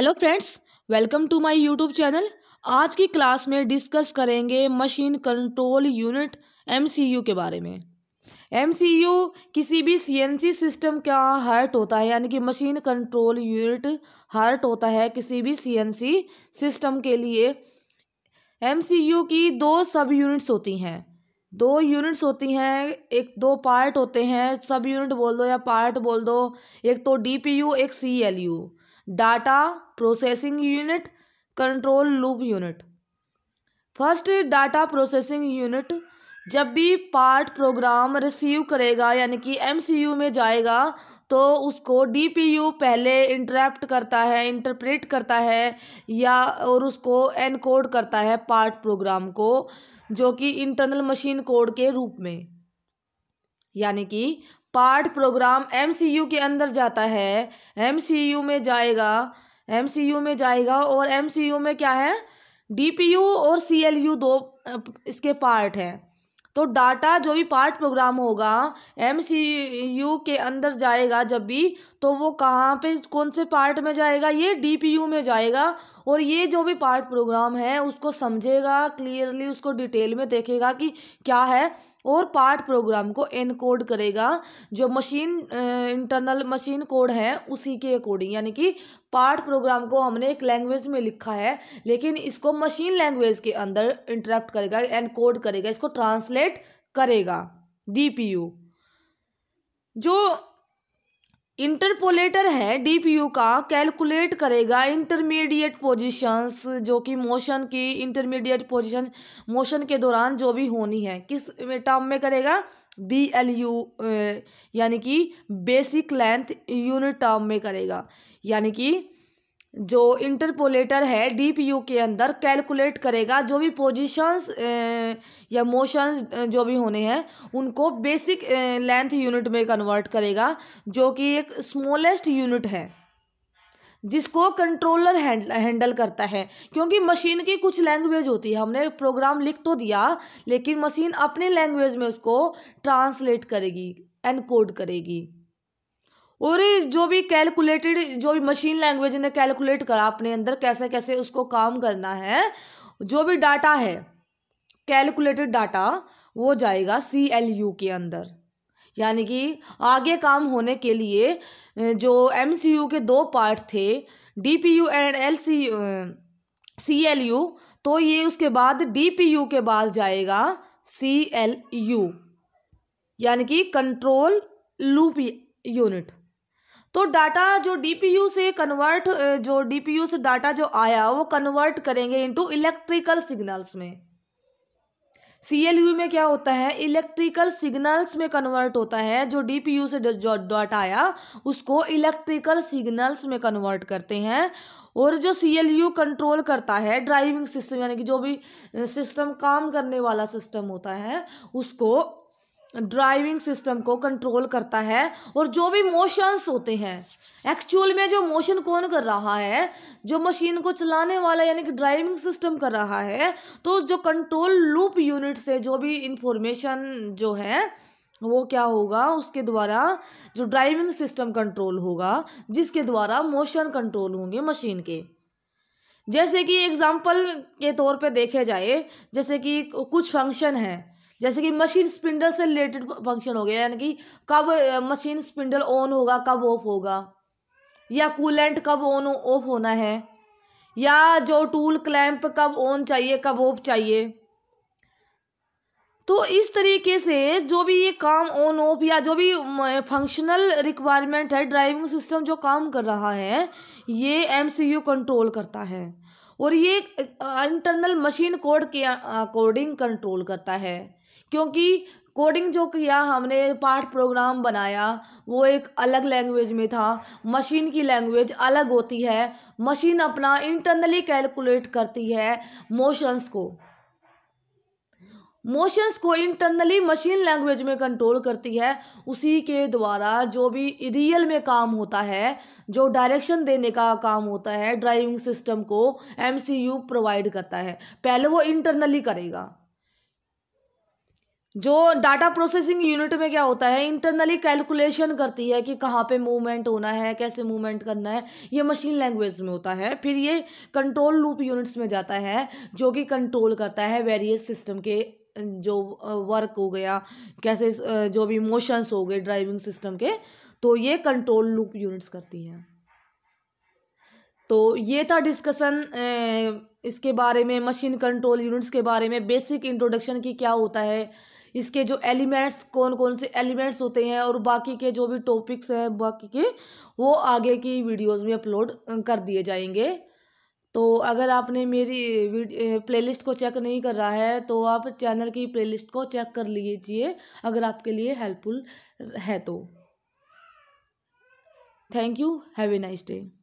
hello friends welcome to my YouTube channel आज की class में डिस्कस करेंगे मशीन कंट्रोल यूनिट एमसीयू के बारे में एमसीयू किसी भी सीएनसी सिस्टम का हार्ट होता है यानी कि मशीन कंट्रोल यूनिट हार्ट होता है किसी भी सीएनसी सिस्टम के लिए एमसीयू की दो सब यूनिट्स होती हैं दो यूनिट्स होती हैं एक दो पार्ट होते हैं सब यूनिट बोल दो या पार्ट बोल दो एक तो डीपीयू एक CLU data processing unit control loop unit first data processing unit जब भी पार्ट प्रोग्राम रिसीव करेगा यानी कि एमसीयू में जाएगा तो उसको डीपीयू पहले इंटरप्ट करता है इंटरप्रेट करता है या और उसको एनकोड करता है पार्ट प्रोग्राम को जो कि इंटरनल मशीन कोड के रूप में यानी कि पार्ट प्रोग्राम एमसीयू के अंदर जाता है एमसीयू में जाएगा एमसीयू में जाएगा और एमसीयू में क्या है डीपीयू और सीएलयू दो इसके पार्ट हैं तो डाटा जो भी पार्ट प्रोग्राम होगा एम के अंदर जाएगा जब भी तो वो कहाँ पे कौन से पार्ट में जाएगा ये डी में जाएगा और ये जो भी पार्ट प्रोग्राम है उसको समझेगा क्लियरली उसको डिटेल में देखेगा कि क्या है और पार्ट प्रोग्राम को एनकोड करेगा जो मशीन इंटरनल मशीन कोड है उसी के अकॉर्डिंग यानी कि पार्ट प्रोग्राम को हमने एक लैंग्वेज में लिखा है लेकिन इसको मशीन लैंग्वेज के अंदर इंटरप्ट करेगा एनकोड करेगा इसको ट्रांसलेट करेगा डी जो इंटरपोलेटर है डीपीयू का कैलकुलेट करेगा इंटरमीडिएट पोजीशंस जो कि मोशन की इंटरमीडिएट पोजीशन मोशन के दौरान जो भी होनी है किस टर्म में करेगा बी एल यू यानी कि बेसिक लेंथ यूनिट टर्म में करेगा यानी कि जो इंटरपोलेटर है डीप यू के अंदर कैलकुलेट करेगा जो भी पोजीशंस या मोशंस जो भी होने हैं उनको बेसिक लेंथ यूनिट में कन्वर्ट करेगा जो कि एक स्मॉलेस्ट यूनिट है जिसको कंट्रोलर हैंड, हैंडल करता है क्योंकि मशीन की कुछ लैंग्वेज होती है हमने प्रोग्राम लिख तो दिया लेकिन मशीन अपनी लैंग्वेज में उसको ट्रांसलेट करेगी एनकोड करेगी और जो भी कैलकुलेटेड जो भी मशीन लैंग्वेज ने कैलकुलेट करा अपने अंदर कैसे कैसे उसको काम करना है जो भी डाटा है कैलकुलेटेड डाटा वो जाएगा सी एल यू के अंदर यानी कि आगे काम होने के लिए जो एम सी यू के दो पार्ट थे D P U and L C C L U तो ये उसके बाद डी पी यू के बाद जाएगा सी एल यू यानी कि कंट्रोल लूप यूनिट तो डाटा जो डी से कन्वर्ट जो डी से डाटा जो आया वो कन्वर्ट करेंगे इनटू इलेक्ट्रिकल सिग्नल्स में सी में क्या होता है इलेक्ट्रिकल सिग्नल्स में कन्वर्ट होता है जो डी से जो डॉट आया उसको इलेक्ट्रिकल सिग्नल्स में कन्वर्ट करते हैं और जो यू कंट्रोल करता है ड्राइविंग सिस्टम यानी कि जो भी सिस्टम काम करने वाला सिस्टम होता है उसको ड्राइविंग सिस्टम को कंट्रोल करता है और जो भी मोशंस होते हैं एक्चुअल में जो मोशन कौन कर रहा है जो मशीन को चलाने वाला यानी कि ड्राइविंग सिस्टम कर रहा है तो जो कंट्रोल लूप यूनिट से जो भी इंफॉर्मेशन जो है वो क्या होगा उसके द्वारा जो ड्राइविंग सिस्टम कंट्रोल होगा जिसके द्वारा मोशन कंट्रोल होंगे मशीन के जैसे कि एग्जाम्पल के तौर पे देखे जाए जैसे कि कुछ फंक्शन है जैसे कि मशीन स्पिंडल से रिलेटेड फंक्शन हो गया यानी कि कब मशीन स्पिंडल ऑन होगा कब ऑफ होगा या कूलेंट कब ऑन ऑफ होना है या जो टूल क्लैंप कब ऑन चाहिए कब ऑफ चाहिए तो इस तरीके से जो भी ये काम ऑन ऑफ या जो भी फंक्शनल रिक्वायरमेंट है ड्राइविंग सिस्टम जो काम कर रहा है ये एमसीयू कंट्रोल करता है और ये इंटरनल मशीन कोड के अकॉर्डिंग कंट्रोल करता है क्योंकि कोडिंग जो किया हमने पार्ट प्रोग्राम बनाया वो एक अलग लैंग्वेज में था मशीन की लैंग्वेज अलग होती है मशीन अपना इंटरनली कैलकुलेट करती है मोशंस को मोशंस को इंटरनली मशीन लैंग्वेज में कंट्रोल करती है उसी के द्वारा जो भी रियल में काम होता है जो डायरेक्शन देने का काम होता है ड्राइविंग सिस्टम को एम प्रोवाइड करता है पहले वो इंटरनली करेगा जो डाटा प्रोसेसिंग यूनिट में क्या होता है इंटरनली कैलकुलेशन करती है कि कहाँ पे मूवमेंट होना है कैसे मूवमेंट करना है ये मशीन लैंग्वेज में होता है फिर ये कंट्रोल लूप यूनिट्स में जाता है जो कि कंट्रोल करता है वेरियस सिस्टम के जो वर्क हो गया कैसे जो भी मोशंस हो गए ड्राइविंग सिस्टम के तो ये कंट्रोल लूप यूनिट्स करती हैं तो ये था डिस्कसन इसके बारे में मशीन कंट्रोल यूनिट्स के बारे में बेसिक इंट्रोडक्शन की क्या होता है इसके जो एलिमेंट्स कौन कौन से एलिमेंट्स होते हैं और बाकी के जो भी टॉपिक्स हैं बाकी के वो आगे की वीडियोस में अपलोड कर दिए जाएंगे तो अगर आपने मेरी प्लेलिस्ट को चेक नहीं कर रहा है तो आप चैनल की प्लेलिस्ट को चेक कर लीजिए अगर आपके लिए हेल्पफुल है तो thank you have a nice day